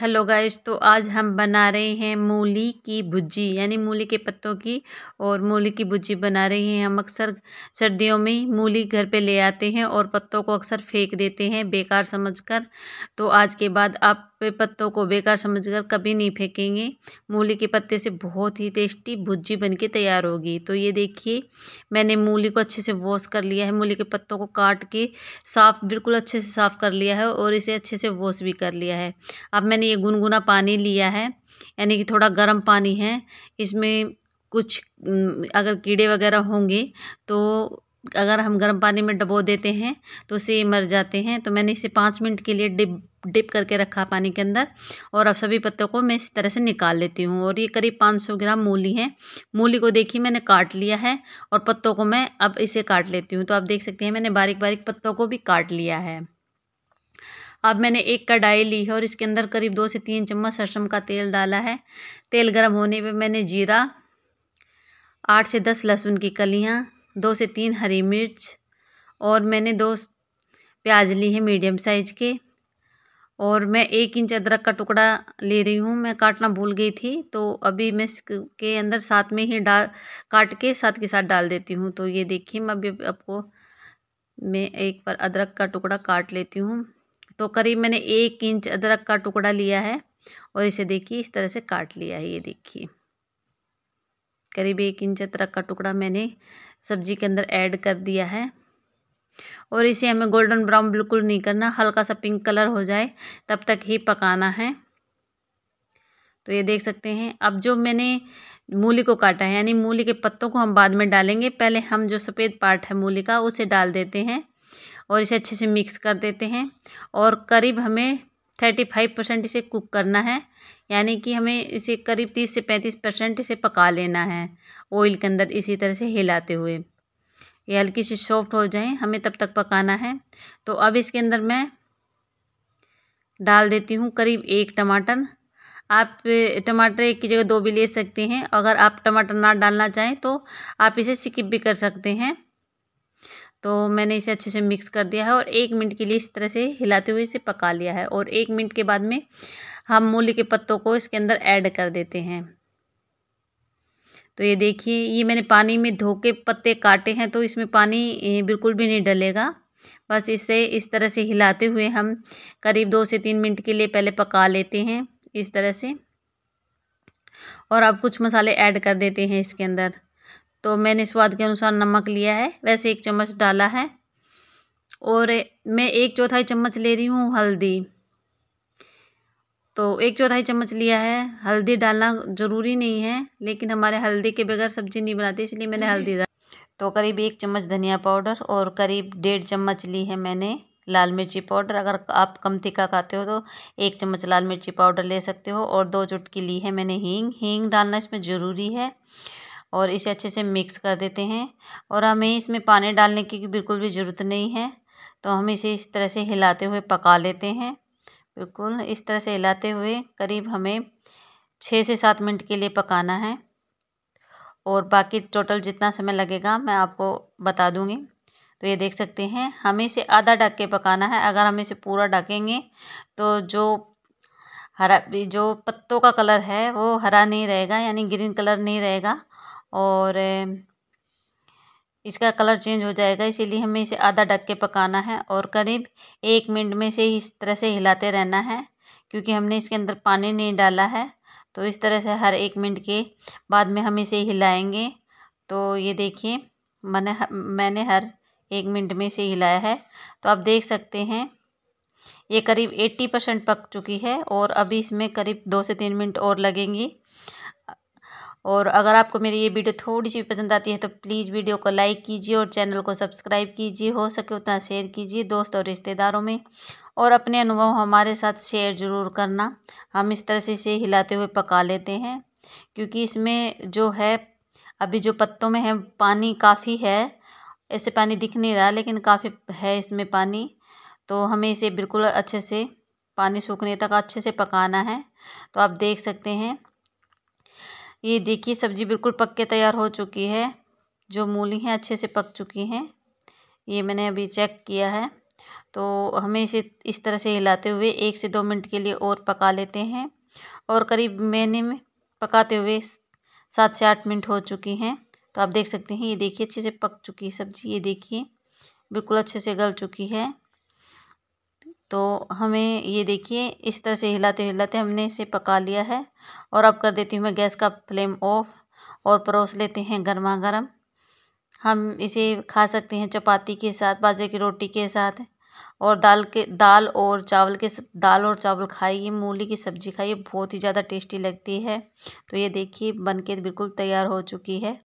hello guys तो आज हम बना रहे हैं मूली की भुजी यानी मूली के पत्तों की और मूली की भुजी बना रहे हैं हम अक्सर सर्दियों में मूली घर पे ले आते हैं और पत्तों को अक्सर फेंक देते हैं बेकार समझकर तो आज के बाद आप वे पत्तों को बेकार समझकर कभी नहीं फेंकेंगे मूली के पत्ते से बहुत ही टेस्टी भुजी बन के तैयार होगी तो ये देखिए मैंने मूली को अच्छे से वॉश कर लिया है मूली के पत्तों को काट के साफ़ बिल्कुल अच्छे से साफ़ कर लिया है और इसे अच्छे से वॉश भी कर लिया है अब मैंने ये गुनगुना पानी लिया है यानी कि थोड़ा गर्म पानी है इसमें कुछ अगर कीड़े वगैरह होंगे तो अगर हम गर्म पानी में डबो देते हैं तो उसे मर जाते हैं तो मैंने इसे पाँच मिनट के लिए डिब डिप करके रखा पानी के अंदर और अब सभी पत्तों को मैं इस तरह से निकाल लेती हूँ और ये करीब 500 ग्राम मूली है मूली को देखिए मैंने काट लिया है और पत्तों को मैं अब इसे काट लेती हूँ तो आप देख सकते हैं मैंने बारीक बारीक पत्तों को भी काट लिया है अब मैंने एक कढ़ाई ली है और इसके अंदर करीब दो से तीन चम्मच सरसम का तेल डाला है तेल गर्म होने पर मैंने जीरा आठ से दस लहसुन की कलियाँ दो से तीन हरी मिर्च और मैंने दो प्याज ली है मीडियम साइज के और मैं एक इंच अदरक का टुकड़ा ले रही हूँ मैं काटना भूल गई थी तो अभी मैं इसके अंदर साथ में ही डाल काट के साथ के साथ डाल देती हूँ तो ये देखिए मैं अभी आपको मैं एक बार अदरक का टुकड़ा काट लेती हूँ तो करीब मैंने एक इंच अदरक का टुकड़ा लिया है और इसे देखिए इस तरह से काट लिया है ये देखिए करीब एक इंच अदरक का टुकड़ा मैंने सब्जी के अंदर ऐड कर दिया है और इसे हमें गोल्डन ब्राउन बिल्कुल नहीं करना हल्का सा पिंक कलर हो जाए तब तक ही पकाना है तो ये देख सकते हैं अब जो मैंने मूली को काटा है यानी मूली के पत्तों को हम बाद में डालेंगे पहले हम जो सफ़ेद पार्ट है मूली का उसे डाल देते हैं और इसे अच्छे से मिक्स कर देते हैं और करीब हमें थर्टी फाइव परसेंट इसे कुक करना है यानी कि हमें इसे करीब तीस से पैंतीस परसेंट इसे पका लेना है ऑयल के अंदर इसी तरह से हिलाते हुए ये हल्की सी सॉफ्ट हो जाए हमें तब तक पकाना है तो अब इसके अंदर मैं डाल देती हूँ करीब एक टमाटर आप टमाटर एक की जगह दो भी ले सकते हैं अगर आप टमाटर ना डालना चाहें तो आप इसे स्किप भी कर सकते हैं तो मैंने इसे अच्छे से मिक्स कर दिया है और एक मिनट के लिए इस तरह से हिलाते हुए इसे पका लिया है और एक मिनट के बाद में हम मूली के पत्तों को इसके अंदर ऐड कर देते हैं तो ये देखिए ये मैंने पानी में धो के पत्ते काटे हैं तो इसमें पानी बिल्कुल भी नहीं डलेगा बस इसे इस तरह से हिलाते हुए हम करीब दो से तीन मिनट के लिए पहले पका लेते हैं इस तरह से और अब कुछ मसाले ऐड कर देते हैं इसके अंदर तो मैंने स्वाद के अनुसार नमक लिया है वैसे एक चम्मच डाला है और मैं एक चौथाई चम्मच ले रही हूँ हल्दी तो एक चौथाई चम्मच लिया है हल्दी डालना ज़रूरी नहीं है लेकिन हमारे हल्दी के बगैर सब्ज़ी नहीं बनाती इसलिए मैंने हल्दी डाल तो करीब एक चम्मच धनिया पाउडर और करीब डेढ़ चम्मच ली है मैंने लाल मिर्ची पाउडर अगर आप कम तीखा खाते हो तो एक चम्मच लाल मिर्ची पाउडर ले सकते हो और दो चुटकी ली है मैंने हींग हींग डालना इसमें ज़रूरी है और इसे अच्छे से मिक्स कर देते हैं और हमें इसमें पानी डालने की बिल्कुल भी ज़रूरत नहीं है तो हम इसे इस तरह से हिलाते हुए पका लेते हैं बिल्कुल इस तरह से हिलाते हुए करीब हमें छः से सात मिनट के लिए पकाना है और बाकी टोटल जितना समय लगेगा मैं आपको बता दूँगी तो ये देख सकते हैं हमें इसे आधा ढक के पकाना है अगर हम इसे पूरा ढकेंगे तो जो हरा जो पत्तों का कलर है वो हरा नहीं रहेगा यानी ग्रीन कलर नहीं रहेगा और इसका कलर चेंज हो जाएगा इसीलिए हमें इसे आधा ढक के पकाना है और करीब एक मिनट में से इस तरह से हिलाते रहना है क्योंकि हमने इसके अंदर पानी नहीं डाला है तो इस तरह से हर एक मिनट के बाद में हम इसे हिलाएंगे तो ये देखिए मैंने मैंने हर एक मिनट में इसे हिलाया है तो आप देख सकते हैं ये करीब एट्टी परसेंट पक चुकी है और अभी इसमें करीब दो से तीन मिनट और लगेंगी और अगर आपको मेरी ये वीडियो थोड़ी सी भी पसंद आती है तो प्लीज़ वीडियो को लाइक कीजिए और चैनल को सब्सक्राइब कीजिए हो सके उतना शेयर कीजिए दोस्त और रिश्तेदारों में और अपने अनुभव हमारे साथ शेयर ज़रूर करना हम इस तरह से इसे हिलाते हुए पका लेते हैं क्योंकि इसमें जो है अभी जो पत्तों में है पानी काफ़ी है ऐसे पानी दिख नहीं रहा लेकिन काफ़ी है इसमें पानी तो हमें इसे बिल्कुल अच्छे से पानी सूखने तक अच्छे से पकाना है तो आप देख सकते हैं ये देखिए सब्जी बिल्कुल पक के तैयार हो चुकी है जो मूली हैं अच्छे से पक चुकी हैं ये मैंने अभी चेक किया है तो हमें इसे इस तरह से हिलाते हुए एक से दो मिनट के लिए और पका लेते हैं और करीब मैंने में पकाते हुए सात से आठ मिनट हो चुकी हैं तो आप देख सकते हैं ये देखिए अच्छे से पक चुकी है सब्जी ये देखिए बिल्कुल अच्छे से गल चुकी है तो हमें ये देखिए इस तरह से हिलाते हिलाते हमने इसे पका लिया है और अब कर देती हूँ मैं गैस का फ्लेम ऑफ और परोस लेते हैं गर्मा गर्म हम इसे खा सकते हैं चपाती के साथ बाजरे की रोटी के साथ और दाल के दाल और चावल के दाल और चावल खाइए मूली की सब्ज़ी खाइए बहुत ही ज़्यादा टेस्टी लगती है तो ये देखिए बनके बिल्कुल तैयार हो चुकी है